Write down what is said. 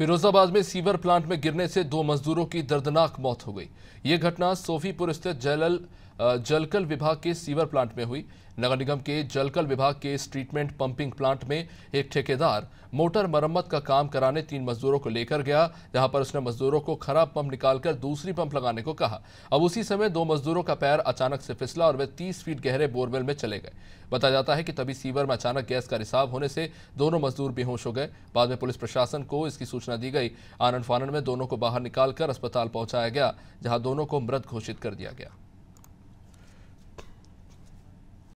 फिरोजाबाद में sewer plant में गिरने से दो मजदूरों की दर्दनाक मौत हो गई ये घटना सोफीपुर स्थित जलल जलकल विभाग के सीवर प्लांट में हुई नगर निगम के जलकल विभाग के स्ट्रीटमेंट पंपिंग प्लांट में एक ठेकेदार मोटर मरम्मत का काम कराने तीन मजदूरों को लेकर गया जहां पर उसने मजदूरों को खराब पंप निकालकर दूसरी पंप लगाने को कहा अब उसी समय दो मजदूरों का पैर अचानक से फिसला और वे तीस फीट गहरे बोरवेल में चले गए बताया जाता है कि तभी सीवर में अचानक गैस का रिसाव होने से दोनों मजदूर बेहोश हो गए बाद में पुलिस प्रशासन को इसकी सूचना सूचना दी गई आनंद फानंद में दोनों को बाहर निकालकर अस्पताल पहुंचाया गया जहां दोनों को मृत घोषित कर दिया गया